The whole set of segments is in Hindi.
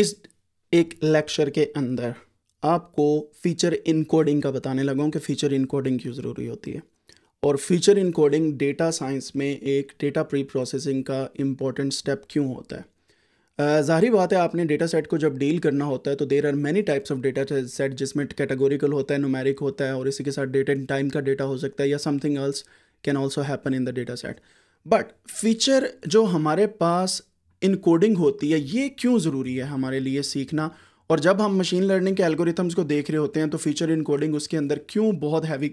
इस एक लेक्चर के अंदर आपको फीचर इनकोडिंग का बताने लगा हूँ कि फीचर इनकोडिंग क्यों ज़रूरी होती है और फीचर इनकोडिंग डेटा साइंस में एक डेटा प्री प्रोसेसिंग का इम्पॉर्टेंट स्टेप क्यों होता है ज़ाहरी बात है आपने डेटा सेट को जब डील करना होता है तो there are many types of data set जिसमें कैटेगोरिकल होता है नोमेरिक होता है और इसी के साथ डेट एंड टाइम का डेटा हो सकता है या something else can also happen in the data set but feature जो हमारे पास इनकोडिंग होती है ये क्यों ज़रूरी है हमारे लिए सीखना और जब हम मशीन लर्निंग के एल्गोरिथम्स को देख रहे होते हैं तो फीचर इनकोडिंग उसके अंदर क्यों बहुत हैवी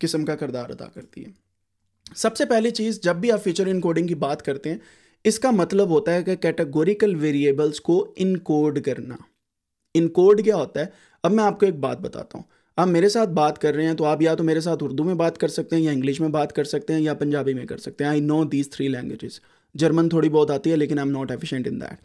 किस्म का किरदार अदा करती है सबसे पहली चीज़ जब भी आप फीचर इनकोडिंग की बात करते हैं इसका मतलब होता है कि कैटेगोरिकल वेरिएबल्स को इनकोड करना इनकोड क्या होता है अब मैं आपको एक बात बताता हूँ आप मेरे साथ बात कर रहे हैं तो आप या तो मेरे साथ उर्दू में बात कर सकते हैं या इंग्लिश में बात कर सकते हैं या पंजाबी में कर सकते हैं I know these three languages German थोड़ी बहुत आती है लेकिन I am not efficient in that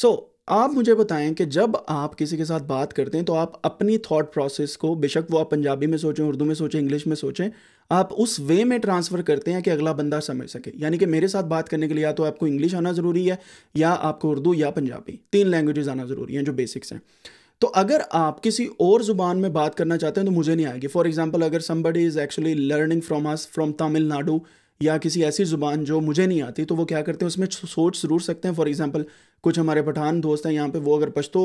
so आप मुझे बताएं कि जब आप किसी के साथ बात करते हैं तो आप अपनी थॉट प्रोसेस को बेशक वो आप पंजाबी में सोचें उर्दू में सोचें इंग्लिश में सोचें आप उस वे में ट्रांसफ़र करते हैं कि अगला बंदा समझ सके यानी कि मेरे साथ बात करने के लिए या तो आपको इंग्लिश आना ज़रूरी है या आपको उर्दू या पंजाबी तीन लैंग्वेजेस आना ज़रूरी हैं जो बेसिक्स हैं तो अगर आप किसी और ज़ुबान में बात करना चाहते हैं तो मुझे नहीं आएगी फॉर एग्जाम्पल अगर somebody is actually learning from has from Tamil Nadu या किसी ऐसी ज़ुबान जो मुझे नहीं आती तो वो क्या करते हैं उसमें सोच ज़रूर सकते हैं फॉर एग्ज़ाम्पल कुछ हमारे पठान दोस्त हैं यहाँ पे वो अगर पश्तो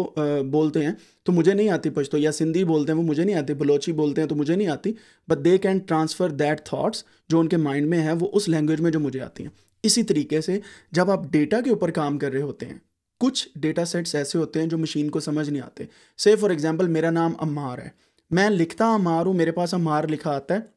बोलते हैं तो मुझे नहीं आती पश्तो या सिंधी बोलते हैं वो मुझे नहीं आती बलोची बोलते हैं तो मुझे नहीं आती but they can transfer that thoughts जो उनके माइंड में है वो उस लैंग्वेज में जो मुझे आती हैं इसी तरीके से जब आप डेटा के ऊपर काम कर रहे होते हैं कुछ डेटा सेट्स ऐसे होते हैं जो मशीन को समझ नहीं आते से फॉर एग्ज़ाम्पल मेरा नाम अम्मार है मैं लिखता अमार हूँ मेरे पास अमार लिखा आता है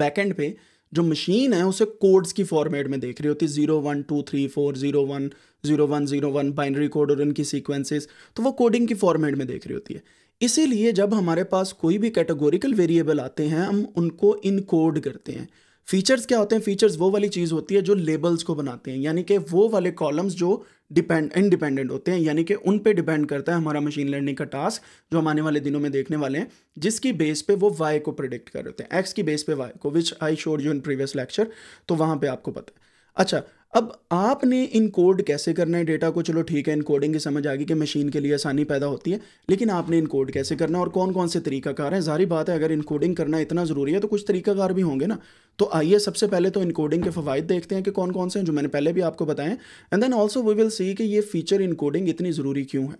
बैकेंड पे जो मशीन है उसे कोड्स की फॉर्मेट में देख रही होती है zero one two three four zero one zero one zero one binary code और इनकी सीक्वेंसेस तो वो कोडिंग की फॉर्मेट में देख रही होती है इसीलिए जब हमारे पास कोई भी कैटेगोरिकल वेरिएबल आते हैं हम उनको इनकोड करते हैं फीचर्स क्या होते हैं फीचर्स वो वाली चीज़ होती है जो लेबल्स को बनाते हैं यानी कि वो वाले कॉलम्स जो डिपेंड इनडिपेंडेंट होते हैं यानी कि उन पे डिपेंड करता है हमारा मशीन लर्निंग का टास्क जो हम आने वाले दिनों में देखने वाले हैं जिसकी बेस पे वो वाई को प्रिडिक्ट कर रहे होते हैं एक्स की बेस पे वाई को which I showed you in previous lecture तो वहाँ पर आपको पता है अच्छा अब आपने इनकोड कैसे करना है डेटा को चलो ठीक है इनकोडिंग की समझ आ गई कि मशीन के लिए आसानी पैदा होती है लेकिन आपने इनकोड कैसे करना है और कौन कौन से तरीकाकार हैं जारी बात है अगर इनकोडिंग करना इतना ज़रूरी है तो कुछ तरीकाकार भी होंगे ना तो आइए सबसे पहले तो इनकोडिंग के फ़वाद देखते हैं कि कौन कौन से हैं जो मैंने पहले भी आपको बताएं and then also we will see कि ये फीचर इनकोडिंग इतनी ज़रूरी क्यों है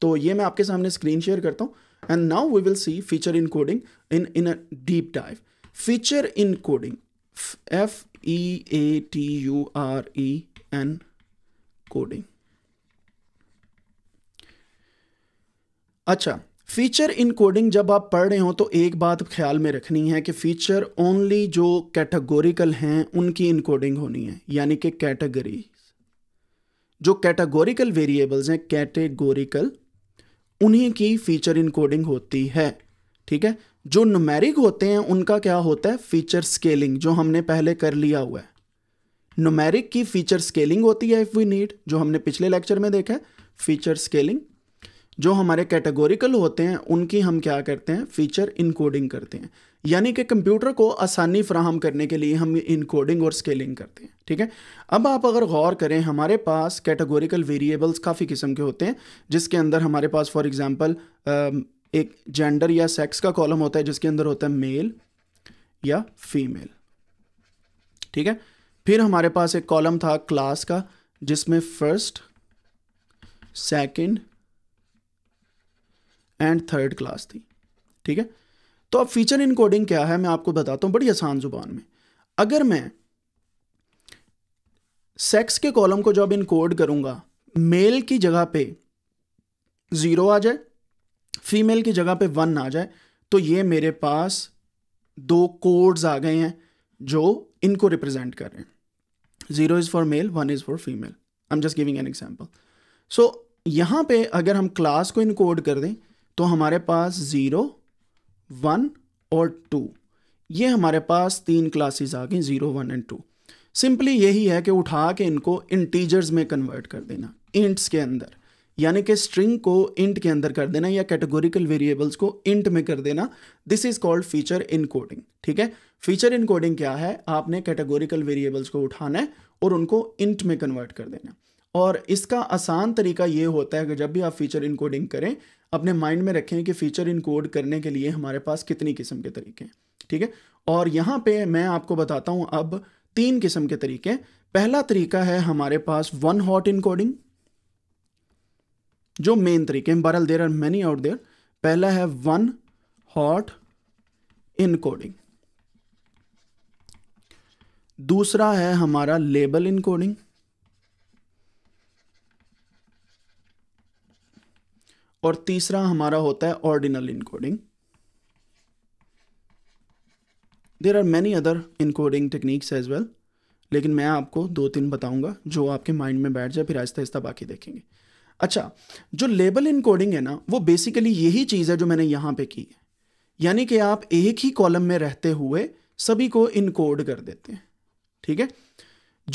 तो ये मैं आपके सामने स्क्रीन शेयर करता हूँ and now we will see feature encoding in in a deep dive feature encoding F E A T U R E encoding अच्छा फीचर इन कोडिंग जब आप पढ़ रहे हो तो एक बात ख्याल में रखनी है कि फीचर ओनली जो कैटेगोरिकल हैं उनकी इनकोडिंग होनी है यानी कि कैटेगरी जो कैटेगोरिकल वेरिएबल्स हैं कैटेगोरिकल उन्हीं की फीचर इनकोडिंग होती है ठीक है जो नुमेरिक होते हैं उनका क्या होता है फीचर स्केलिंग जो हमने पहले कर लिया हुआ है नुमेरिक की फीचर स्केलिंग होती है इफ़ वी नीड जो हमने पिछले लेक्चर में देखा है फीचर स्केलिंग जो हमारे कैटेगोरिकल होते हैं उनकी हम क्या करते हैं फीचर इनकोडिंग करते हैं यानी कि कंप्यूटर को आसानी फ्राहम करने के लिए हम इनकोडिंग और स्केलिंग करते हैं ठीक है अब आप अगर गौर करें हमारे पास कैटेगोरिकल वेरिएबल्स काफ़ी किस्म के होते हैं जिसके अंदर हमारे पास फॉर एग्ज़ाम्पल एक जेंडर या सेक्स का कॉलम होता है जिसके अंदर होता है मेल या फीमेल ठीक है फिर हमारे पास एक कॉलम था क्लास का जिसमें first second and third class थी ठीक है तो अब फीचर इनकोडिंग क्या है मैं आपको बताता हूं बड़ी आसान जुबान में अगर मैं सेक्स के कॉलम को जब इनकोड करूंगा मेल की जगह पे ज़ीरो आ जाए फीमेल की जगह पे वन आ जाए तो ये मेरे पास दो कोड्स आ गए हैं जो इनको रिप्रेजेंट कर रहे हैं zero is for male one is for female I am just giving an example so यहाँ पे अगर हम क्लास को इनकोड कर दें तो हमारे पास ज़ीरो वन और टू ये हमारे पास तीन क्लासेस आ गई zero one and two simply यही है कि उठा के इनको इंटीजर्स में कन्वर्ट कर देना इंट्स के अंदर यानी कि स्ट्रिंग को इंट के अंदर कर देना या कैटेगोरिकल वेरिएबल्स को इंट में कर देना this is called feature encoding ठीक है फीचर इनकोडिंग क्या है आपने कैटेगोरिकल वेरिएबल्स को उठाना है और उनको इंट में कन्वर्ट कर देना और इसका आसान तरीका ये होता है कि जब भी आप फीचर इनकोडिंग करें अपने माइंड में रखें कि फीचर इनकोड करने के लिए हमारे पास कितनी किस्म के तरीके हैं ठीक है और यहाँ पे मैं आपको बताता हूँ अब तीन किस्म के तरीके पहला तरीका है हमारे पास वन हॉट इनकोडिंग जो मेन तरीके हैं बहरहाल there are many out there पहला है वन हॉट इनकोडिंग दूसरा है हमारा लेबल इनकोडिंग और तीसरा हमारा होता है ordinal encoding there are many other encoding techniques as well लेकिन मैं आपको दो तीन बताऊंगा जो आपके माइंड में बैठ जाए फिर आहिस्ता आहिस्ता बाकी देखेंगे अच्छा जो लेबल इनकोडिंग है ना वो बेसिकली यही चीज़ है जो मैंने यहाँ पे की है यानी कि आप एक ही कॉलम में रहते हुए सभी को इनकोड कर देते हैं ठीक है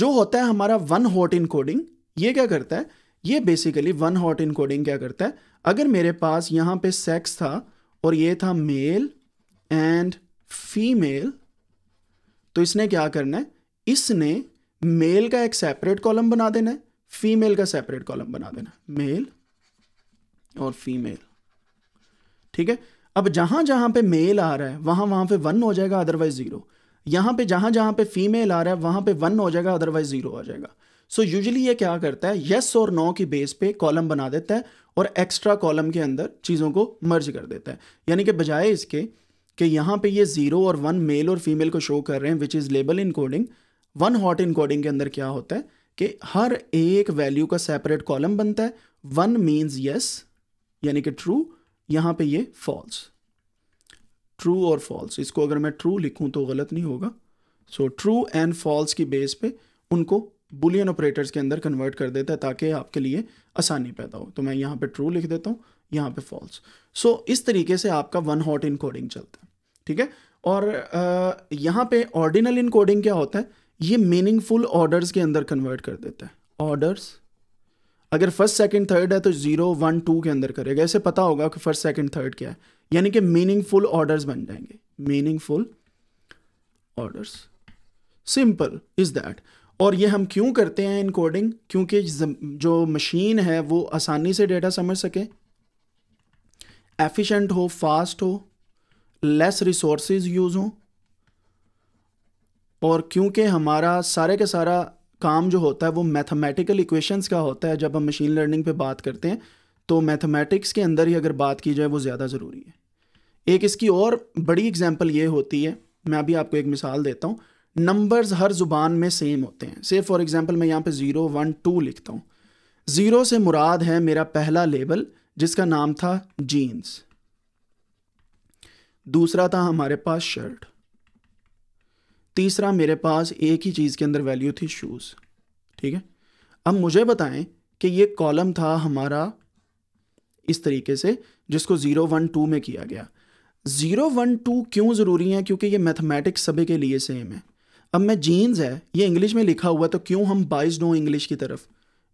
जो होता है हमारा वन हॉट इनकोडिंग ये क्या करता है ये बेसिकली वन हॉट इनकोडिंग क्या करता है अगर मेरे पास यहाँ पे सेक्स था और ये था मेल एंड फीमेल तो इसने क्या करना है इसने मेल का एक सेपरेट कॉलम बना देना है फीमेल का सेपरेट कॉलम बना देना मेल और फीमेल ठीक है अब जहां जहां पे मेल आ रहा है वहां वहां पे वन हो जाएगा अदरवाइज जीरो यहां पे जहां जहां पे फीमेल आ रहा है वहां पे वन हो जाएगा अदरवाइज जीरो आ जाएगा सो so यूजली ये क्या करता है यस और नो की बेस पे कॉलम बना देता है और एक्स्ट्रा कॉलम के अंदर चीज़ों को मर्ज कर देता है यानी कि बजाय इसके कि यहां पे ये जीरो और वन मेल और फीमेल को शो कर रहे हैं which is label encoding one hot encoding के अंदर क्या होता है कि हर एक वैल्यू का सेपरेट कॉलम बनता है वन मीन्स यस यानी कि ट्रू यहां पे ये फॉल्स ट्रू और फॉल्स इसको अगर मैं ट्रू लिखूं तो गलत नहीं होगा सो ट्रू एंड फॉल्स की बेस पे उनको बुलियन ऑपरेटर्स के अंदर कन्वर्ट कर देता है ताकि आपके लिए आसानी पैदा हो तो मैं यहां पे ट्रू लिख देता हूं यहां पे फॉल्स सो so, इस तरीके से आपका वन हॉट इनकोडिंग चलता है ठीक है और यहां पे ऑर्डिनल इनकोडिंग क्या होता है ये मीनिंगफुल ऑर्डर्स के अंदर कन्वर्ट कर देता है ऑर्डर्स अगर फर्स्ट सेकंड थर्ड है तो जीरो वन टू के अंदर करेगा ऐसे पता होगा कि फर्स्ट सेकंड थर्ड क्या है यानी कि मीनिंगफुल ऑर्डर्स बन जाएंगे meaningful orders simple is that और ये हम क्यों करते हैं इनकोडिंग क्योंकि जो मशीन है वो आसानी से डेटा समझ सके एफिशिएंट हो फास्ट हो लेस रिसोर्सेज यूज़ हों और क्योंकि हमारा सारे का सारा काम जो होता है वो मैथमेटिकल इक्वेशंस का होता है जब हम मशीन लर्निंग पे बात करते हैं तो मैथमेटिक्स के अंदर ही अगर बात की जाए वो ज़्यादा ज़रूरी है एक इसकी और बड़ी एग्जांपल ये होती है मैं अभी आपको एक मिसाल देता हूँ नंबर्स हर ज़ुबान में सेम होते हैं से फॉर एग्ज़ाम्पल मैं यहाँ पर ज़ीरो वन टू लिखता हूँ ज़ीरो से मुराद है मेरा पहला लेबल जिसका नाम था जीन्स दूसरा था हमारे पास शर्ट तीसरा मेरे पास एक ही चीज़ के अंदर वैल्यू थी शूज़ ठीक है अब मुझे बताएं कि ये कॉलम था हमारा इस तरीके से जिसको ज़ीरो वन टू में किया गया ज़ीरो वन टू क्यों ज़रूरी है क्योंकि ये मैथमेटिक्स सभी के लिए सेम है अब मैं जीन्स है ये इंग्लिश में लिखा हुआ तो क्यों हम बाइस हों इंग्लिश की तरफ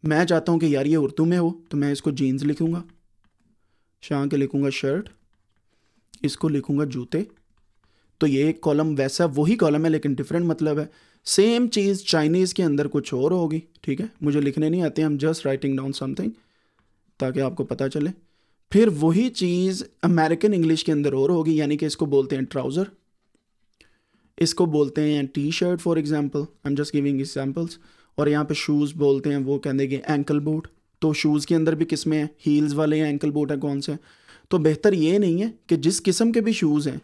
मैं चाहता हूँ कि यार ये उर्दू में हो तो मैं इसको जीन्स लिखूँगा शाह के लिखूँगा शर्ट इसको लिखूँगा जूते तो ये एक कॉलम वैसा वही कॉलम है लेकिन डिफरेंट मतलब है सेम चीज़ चाइनीज़ के अंदर कुछ और होगी ठीक है मुझे लिखने नहीं आते हम जस्ट राइटिंग डाउन समथिंग ताकि आपको पता चले फिर वही चीज़ अमेरिकन इंग्लिश के अंदर और होगी यानी कि इसको बोलते हैं ट्राउज़र इसको बोलते हैं T shirt for example I am just giving examples और यहाँ पे शूज़ बोलते हैं वो कह हैं एंकल बूट तो शूज़ के अंदर भी किस्में हैं हील्स वाले हैं एंकल बूट हैं कौन से तो बेहतर ये नहीं है कि जिस किस्म के भी शूज़ हैं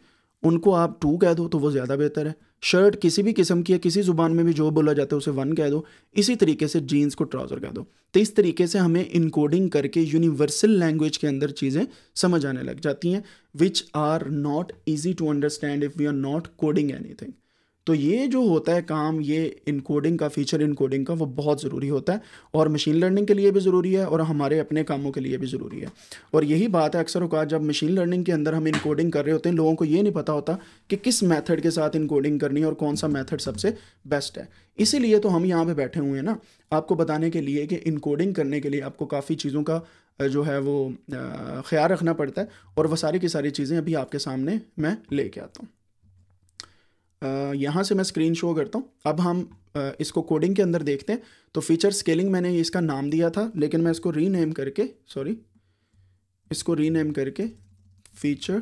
उनको आप टू कह दो तो वो ज़्यादा बेहतर है शर्ट किसी भी किस्म की है किसी ज़ुबान में भी जो बोला जाता है उसे वन कह दो इसी तरीके से जीन्स को ट्राउज़र कह दो तो इस तरीके से हमें इनकोडिंग करके यूनिवर्सल लैंग्वेज के अंदर चीज़ें समझ आने लग जाती हैं which are not easy to understand if we are not coding anything तो ये जो होता है काम ये इनकोडिंग का फीचर इनकोडिंग का वो बहुत ज़रूरी होता है और मशीन लर्निंग के लिए भी ज़रूरी है और हमारे अपने कामों के लिए भी ज़रूरी है और यही बात है अक्सर अवकात जब मशीन लर्निंग के अंदर हम इनकोडिंग कर रहे होते हैं लोगों को ये नहीं पता होता कि किस मैथड के साथ इनकोडिंग करनी है और कौन सा मैथड सबसे बेस्ट है इसीलिए तो हम यहाँ पर बैठे हुए हैं ना आपको बताने के लिए कि इनकोडिंग करने के लिए आपको काफ़ी चीज़ों का जो है वो ख्याल रखना पड़ता है और वह सारी की सारी चीज़ें अभी आपके सामने मैं लेके आता हूँ यहाँ से मैं स्क्रीन शो करता हूँ अब हम इसको कोडिंग के अंदर देखते हैं तो फीचर स्केलिंग मैंने इसका नाम दिया था लेकिन मैं इसको रीनेम करके सॉरी इसको रीनेम करके फीचर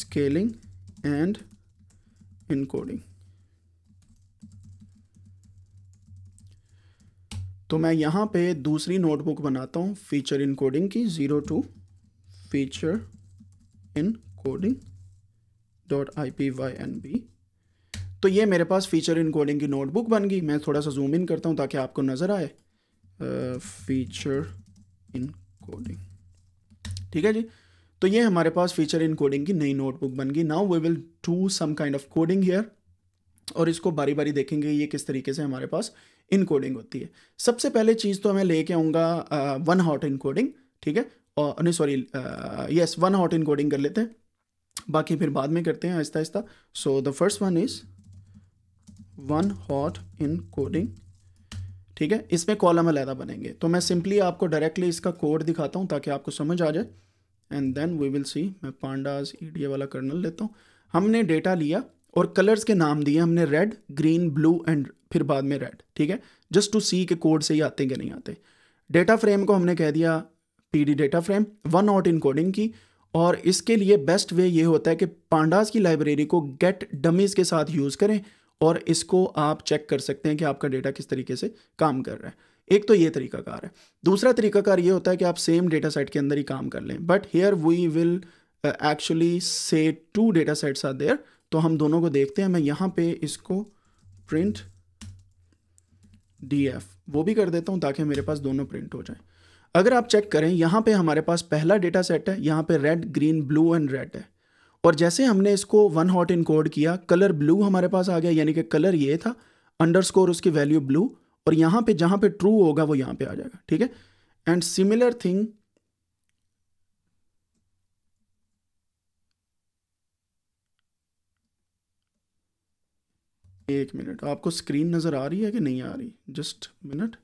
स्केलिंग एंड इनकोडिंग तो मैं यहाँ पे दूसरी नोटबुक बनाता हूँ फीचर इनकोडिंग की zero two feature encoding dot I P Y N B तो ये मेरे पास फीचर इन कोडिंग की नोटबुक बन गई मैं थोड़ा सा जूम इन करता हूँ ताकि आपको नज़र आए फीचर इन कोडिंग ठीक है जी तो ये हमारे पास फीचर इन कोडिंग की नई नोटबुक बन गई now we will do some kind of coding here और इसको बारी बारी देखेंगे ये किस तरीके से हमारे पास इन कोडिंग होती है सबसे पहले चीज़ तो मैं लेके आऊँगा वन हॉट इन कोडिंग ठीक है और नहीं sorry yes one hot encoding कर लेते हैं बाकी फिर बाद में करते हैं आहिस्ता आहिस्ता so the first one is one hot encoding ठीक है इसमें कॉलम अलहदा बनेंगे तो मैं सिंपली आपको डायरेक्टली इसका कोड दिखाता हूँ ताकि आपको समझ आ जाए and then we will see मैं पांडाज ई वाला कर्नल लेता हूँ हमने डेटा लिया और कलर्स के नाम दिए हमने रेड ग्रीन ब्लू एंड फिर बाद में रेड ठीक है जस्ट टू सी के कोड से ही आते कि नहीं आते डेटा फ्रेम को हमने कह दिया D data frame one hot encoding की और इसके लिए बेस्ट वे ये होता है कि पांडास की लाइब्रेरी को गेट डमीज़ के साथ यूज़ करें और इसको आप चेक कर सकते हैं कि आपका डेटा किस तरीके से काम कर रहा है एक तो ये तरीकाकार है दूसरा तरीकाकार ये होता है कि आप सेम डेटा सेट के अंदर ही काम कर लें but here we will actually say two data sets are there तो हम दोनों को देखते हैं मैं यहाँ पे इसको प्रिंट डी एफ वो भी कर देता हूँ ताकि मेरे पास दोनों प्रिंट हो जाए अगर आप चेक करें यहाँ पे हमारे पास पहला डेटा सेट है यहाँ पे red green blue and red है और जैसे हमने इसको वन हॉट इन कोड किया कलर ब्लू हमारे पास आ गया यानी कि कलर ये था अंडरस्कोर उसकी वैल्यू ब्लू और यहाँ पे जहाँ पे ट्रू होगा वो यहाँ पे आ जाएगा ठीक है एंड सिमिलर थिंग एक मिनट आपको स्क्रीन नज़र आ रही है कि नहीं आ रही जस्ट मिनट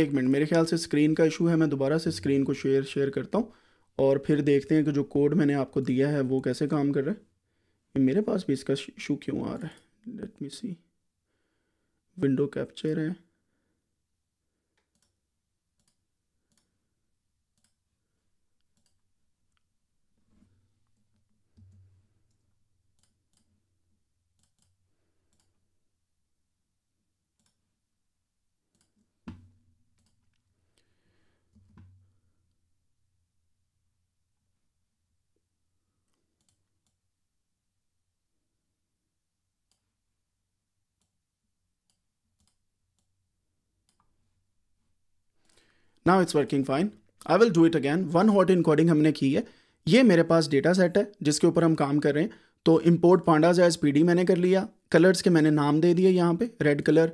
एक मिनट मेरे ख्याल से स्क्रीन का इशू है मैं दोबारा से स्क्रीन को शेयर शेयर करता हूँ और फिर देखते हैं कि जो कोड मैंने आपको दिया है वो कैसे काम कर रहा है मेरे पास भी इसका इशू क्यों आ रहा है let me see window capture है now it's working fine I will do it again one hot encoding हमने की है ये मेरे पास डेटा सेट है जिसके ऊपर हम काम कर रहे हैं तो इम्पोर्ट पांडाज एज पी मैंने कर लिया कलर्स के मैंने नाम दे दिए यहाँ पे red colour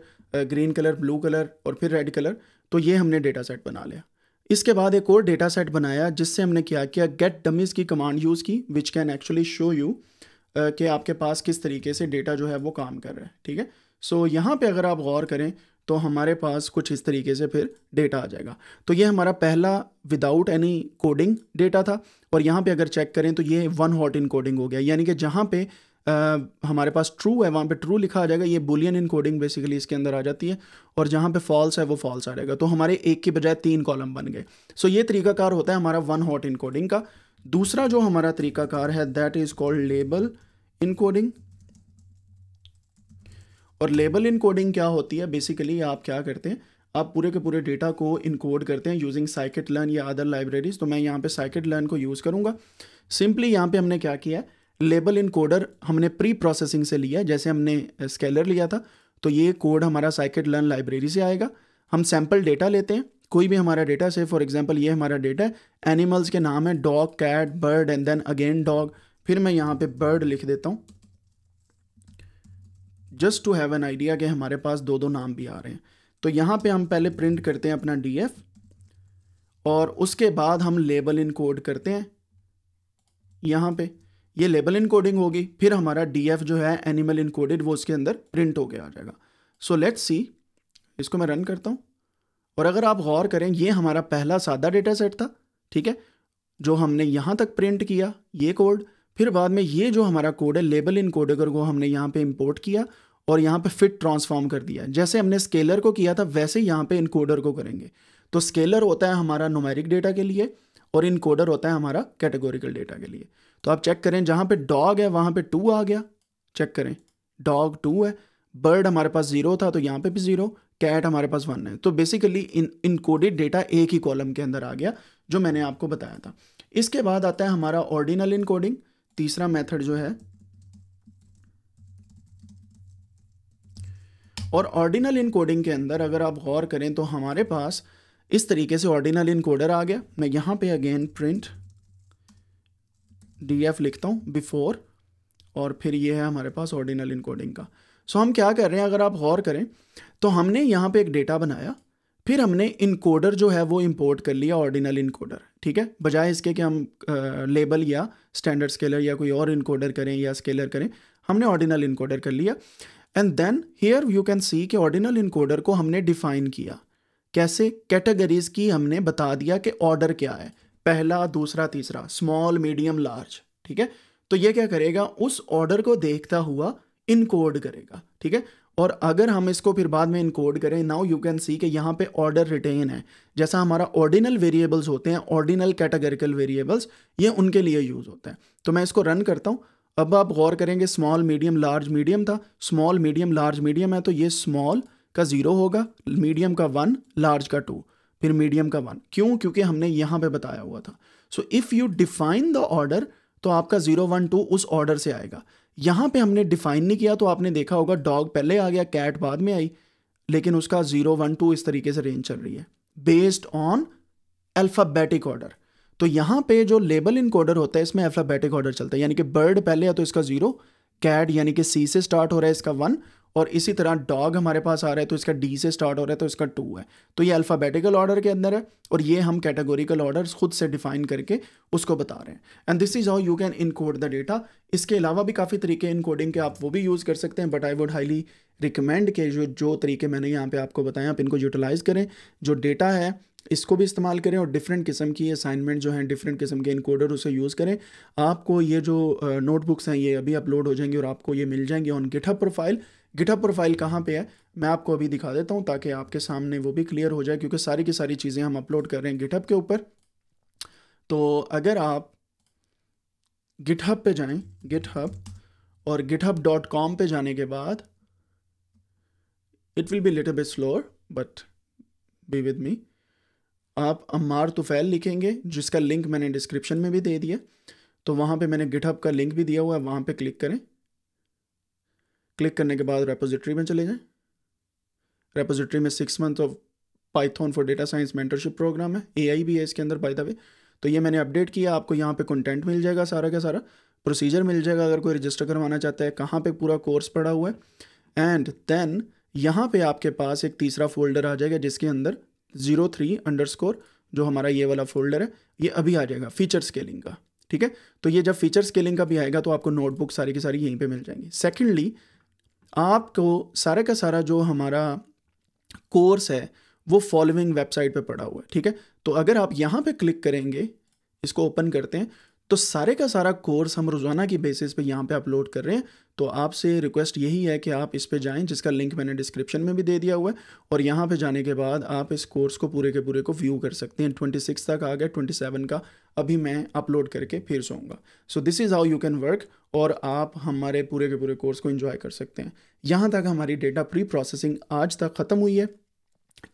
green colour blue colour और फिर रेड कलर तो ये हमने डेटा सेट बना लिया इसके बाद एक और डेटा सेट बनाया जिससे हमने क्या किया गेट डमीज़ की कमांड यूज़ की which can actually show you कि आपके पास किस तरीके से डेटा जो है वो काम कर रहा है ठीक है सो so, यहाँ पे अगर आप गौर करें तो हमारे पास कुछ इस तरीके से फिर डेटा आ जाएगा तो ये हमारा पहला विदाउट एनी कोडिंग डेटा था और यहाँ पे अगर चेक करें तो ये वन हॉट इन कोडिंग हो गया यानी कि जहाँ पे आ, हमारे पास ट्रू है वहाँ पे ट्रू लिखा आ जाएगा ये बुलियन इन कोडिंग बेसिकली इसके अंदर आ जाती है और जहाँ पे फॉल्स है वो फॉल्स आ जाएगा तो हमारे एक के बजाय तीन कॉलम बन गए सो ये तरीकाकार होता है हमारा वन हॉट इन का दूसरा जो हमारा तरीकाकार है that is called label in और लेबल इनकोडिंग क्या होती है बेसिकली आप क्या करते हैं आप पूरे के पूरे डेटा को इनकोड करते हैं यूजिंग साइकिट लर्न या अदर लाइब्रेरीज तो मैं यहाँ पे साइकिट लर्न को यूज़ करूँगा सिंपली यहाँ पे हमने क्या किया है लेबल इनकोडर हमने प्री प्रोसेसिंग से लिया जैसे हमने स्केलर लिया था तो ये कोड हमारा साइकिट लर्न लाइब्रेरी से आएगा हम सैम्पल डेटा लेते हैं कोई भी हमारा डेटा से फॉर एग्जाम्पल ये हमारा डेटा है एनिमल्स के नाम है dog cat bird and then again dog फिर मैं यहाँ पर बर्ड लिख देता हूँ just to have an idea कि हमारे पास दो दो नाम भी आ रहे हैं तो यहाँ पे हम पहले प्रिंट करते हैं अपना डी और उसके बाद हम लेबल इन कोड करते हैं यहाँ पे ये लेबल इन कोडिंग होगी फिर हमारा डी जो है एनिमल इनकोडेड वो उसके अंदर प्रिंट गया आ जाएगा सो लेट्स सी इसको मैं रन करता हूँ और अगर आप गौर करें ये हमारा पहला सादा डेटा सेट था ठीक है जो हमने यहाँ तक प्रिंट किया ये कोड फिर बाद में ये जो हमारा कोड है लेबल इन कोड अगर को हमने यहाँ पे इंपोर्ट किया और यहाँ पे फिट ट्रांसफॉर्म कर दिया जैसे हमने स्केलर को किया था वैसे यहाँ पे इनकोडर को करेंगे तो स्केलर होता है हमारा नोमेरिक डेटा के लिए और इनकोडर होता है हमारा कैटेगोरिकल डेटा के लिए तो आप चेक करें जहाँ पे डॉग है वहाँ पे टू आ गया चेक करें डॉग टू है बर्ड हमारे पास ज़ीरो था तो यहाँ पे भी ज़ीरो कैट हमारे पास वन है तो बेसिकली इन इनकोडेड डेटा एक ही कॉलम के अंदर आ गया जो मैंने आपको बताया था इसके बाद आता है हमारा ऑर्डिनल इनकोडिंग तीसरा मेथड जो है और ऑर्डिनल इनकोडिंग के अंदर अगर आप गौर करें तो हमारे पास इस तरीके से ऑर्डिनल इनकोडर आ गया मैं यहाँ पे अगेन प्रिंट डी एफ लिखता हूँ बिफोर और फिर ये है हमारे पास ऑर्डिनल इनकोडिंग का सो हम क्या कर रहे हैं अगर आप गौर करें तो हमने यहाँ पे एक डेटा बनाया फिर हमने इनकोडर जो है वो इंपोर्ट कर लिया ऑर्डिनल इनकोडर ठीक है बजाय इसके कि हम लेबल या स्टैंडर्ड स्केलर या कोई और इनकोडर करें या स्केलर करें हमने ऑर्डिनल इनकोडर कर लिया and then here you can see कि ऑर्डिनल इनकोडर को हमने डिफाइन किया कैसे कैटेगरीज की हमने बता दिया कि ऑर्डर क्या है पहला दूसरा तीसरा स्मॉल मीडियम लार्ज ठीक है तो ये क्या करेगा उस ऑर्डर को देखता हुआ इनकोड करेगा ठीक है और अगर हम इसको फिर बाद में इनकोड करें नाउ यू कैन सी कि यहाँ पे ऑर्डर रिटेन है जैसा हमारा ऑर्डिनल वेरिएबल्स होते हैं ऑर्डिनल कैटेगरिकल वेरिएबल्स ये उनके लिए यूज़ होते हैं तो मैं इसको रन करता हूँ अब आप गौर करेंगे स्मॉल मीडियम लार्ज मीडियम था स्मॉल मीडियम लार्ज मीडियम है तो ये स्मॉल का ज़ीरो होगा मीडियम का वन लार्ज का टू फिर मीडियम का वन क्यों क्योंकि हमने यहाँ पे बताया हुआ था so if you define the order तो आपका ज़ीरो वन टू उस ऑर्डर से आएगा यहाँ पे हमने डिफाइन नहीं किया तो आपने देखा होगा डॉग पहले आ गया कैट बाद में आई लेकिन उसका ज़ीरो वन टू इस तरीके से रेंज चल रही है बेस्ड ऑन अल्फ़ाबेटिक ऑर्डर तो यहाँ पे जो लेबल इनकोडर होता है इसमें अल्फ़ाबेटिक ऑर्डर चलता है यानी कि बर्ड पहले है तो इसका ज़ीरो कैट यानी कि सी से स्टार्ट हो रहा है इसका वन और इसी तरह डॉग हमारे पास आ रहा है तो इसका डी से स्टार्ट हो रहा है तो इसका टू है तो ये अल्फ़ाबेटिकल ऑर्डर के अंदर है और ये हम कैटेगोरिकल ऑर्डर खुद से डिफाइन करके उसको बता रहे हैं and this is how you can encode the data इसके अलावा भी काफ़ी तरीके इनकोडिंग के आप वो भी यूज़ कर सकते हैं but I would highly recommend के जो जो तरीके मैंने यहाँ पे आपको बताएं आप इनको यूटिलाइज़ करें जो डेटा है इसको भी इस्तेमाल करें और डिफरेंट किस्म की असाइनमेंट जो हैं डिफरेंट किस्म के इनकोडर उसे यूज़ करें आपको ये जो नोटबुक्स हैं ये अभी अपलोड हो जाएंगी और आपको ये मिल जाएंगे on GitHub profile GitHub profile कहाँ पे है मैं आपको अभी दिखा देता हूँ ताकि आपके सामने वो भी क्लियर हो जाए क्योंकि सारी की सारी चीज़ें हम अपलोड कर रहे हैं गिटहब के ऊपर तो अगर आप गिटहब पे जाएँ गिटहब और गिटहब डॉट कॉम पर जाने के बाद it will be little bit slower but be with me आप अमार तुफ़ैल लिखेंगे जिसका लिंक मैंने डिस्क्रिप्शन में भी दे दिया तो वहाँ पे मैंने गिटहब का लिंक भी दिया हुआ है वहाँ पे क्लिक करें क्लिक करने के बाद रेपोजिटरी में चले जाएं रेपोजिटरी में six month of Python for data science mentorship program है ए भी है इसके अंदर बाय द वे तो ये मैंने अपडेट किया आपको यहाँ पर कंटेंट मिल जाएगा सारा का सारा प्रोसीजर मिल जाएगा अगर कोई रजिस्टर करवाना चाहता है कहाँ पर पूरा कोर्स पड़ा हुआ है एंड देन यहाँ पे आपके पास एक तीसरा फोल्डर आ जाएगा जिसके अंदर ज़ीरो थ्री अंडरस्कोर जो हमारा ये वाला फोल्डर है ये अभी आ जाएगा फीचर स्केलिंग का ठीक है तो ये जब फीचर स्केलिंग का भी आएगा तो आपको नोटबुक सारी की सारी यहीं पे मिल जाएंगी सेकेंडली आपको सारा का सारा जो हमारा कोर्स है वो फॉलोइंग वेबसाइट पे पड़ा हुआ है ठीक है तो अगर आप यहाँ पे क्लिक करेंगे इसको ओपन करते हैं तो सारे का सारा कोर्स हम रोज़ाना की बेसिस पे यहाँ पे अपलोड कर रहे हैं तो आपसे रिक्वेस्ट यही है कि आप इस पे जाएं जिसका लिंक मैंने डिस्क्रिप्शन में भी दे दिया हुआ है और यहाँ पे जाने के बाद आप इस कोर्स को पूरे के पूरे को व्यू कर सकते हैं ट्वेंटी सिक्स तक आ गया ट्वेंटी सेवन का अभी मैं अपलोड करके फिर सोऊंगा so this is how you can work और आप हमारे पूरे के पूरे कोर्स को इन्जॉय कर सकते हैं यहाँ तक हमारी डेटा प्री प्रोसेसिंग आज तक ख़त्म हुई है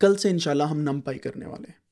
कल से इनशाला हम नम पाई करने वाले हैं